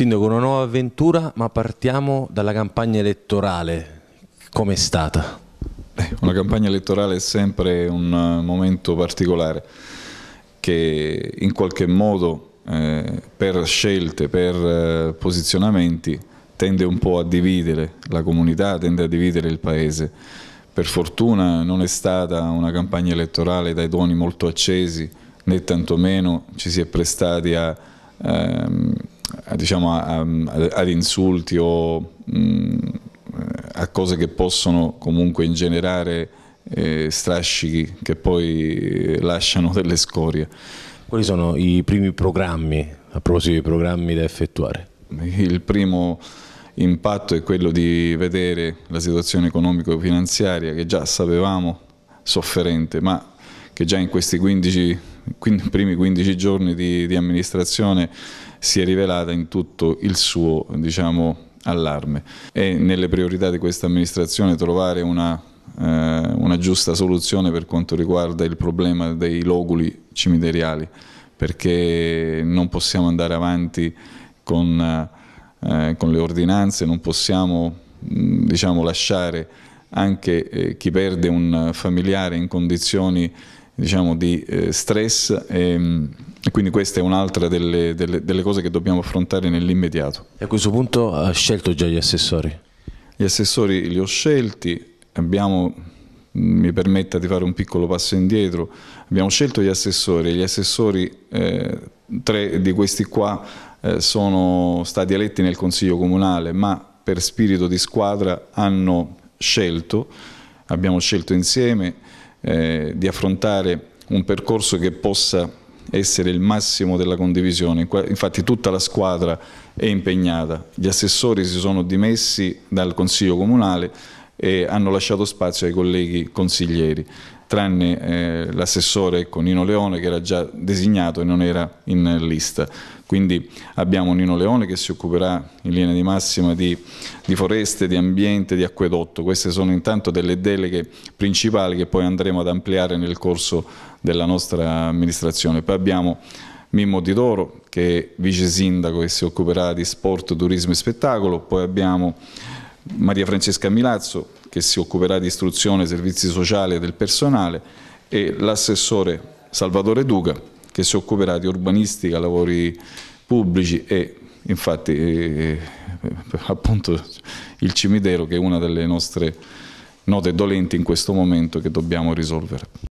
Sindaco, una nuova avventura, ma partiamo dalla campagna elettorale. Com'è stata? Beh, una campagna elettorale è sempre un eh, momento particolare che in qualche modo eh, per scelte, per eh, posizionamenti tende un po' a dividere la comunità, tende a dividere il paese. Per fortuna non è stata una campagna elettorale dai toni molto accesi né tantomeno ci si è prestati a ehm, eh, diciamo, ehm, ad insulti o mm, a cose che possono comunque ingenerare eh, strascichi che poi eh, lasciano delle scorie. Quali sono i primi programmi, a proposito dei programmi da effettuare? Il primo impatto è quello di vedere la situazione economico-finanziaria che già sapevamo sofferente, ma che già in questi 15 primi 15 giorni di, di, amministrazione si è rivelata in tutto il suo diciamo, allarme. È nelle priorità di questa amministrazione trovare una, eh, una giusta soluzione per quanto riguarda il problema dei loguli cimiteriali, perché non possiamo andare avanti con, eh, con le ordinanze, non possiamo diciamo, lasciare anche eh, chi perde un familiare in condizioni diciamo, di eh, stress e, ehm, e, quindi questa è un'altra delle, delle, delle cose che dobbiamo affrontare nell'immediato. E a questo punto ha scelto già gli assessori? Gli assessori li ho scelti, abbiamo mi permetta di fare un piccolo passo indietro, abbiamo scelto gli assessori, gli assessori, eh, tre di questi qua eh, sono stati eletti nel Consiglio Comunale, ma per spirito di squadra hanno scelto, abbiamo scelto insieme eh, di affrontare un percorso che possa essere il massimo della condivisione, infatti tutta la squadra è impegnata, gli assessori si sono dimessi dal Consiglio Comunale e hanno lasciato spazio ai colleghi consiglieri tranne eh, l'assessore Nino Leone che era già designato e non era in lista. Quindi abbiamo Nino Leone che si occuperà in linea di massima di, di foreste, di ambiente, di acquedotto. Queste sono intanto delle deleghe principali che poi andremo ad ampliare nel corso della nostra amministrazione. Poi abbiamo Mimmo Di Doro che è vice sindaco e si occuperà di sport, turismo e spettacolo, poi abbiamo Maria Francesca Milazzo che si occuperà di istruzione, servizi sociali e del personale e l'assessore Salvatore Duca che si occuperà di urbanistica, lavori pubblici e infatti eh, eh appunto il cimitero che è una delle nostre note dolenti in questo momento che dobbiamo risolvere.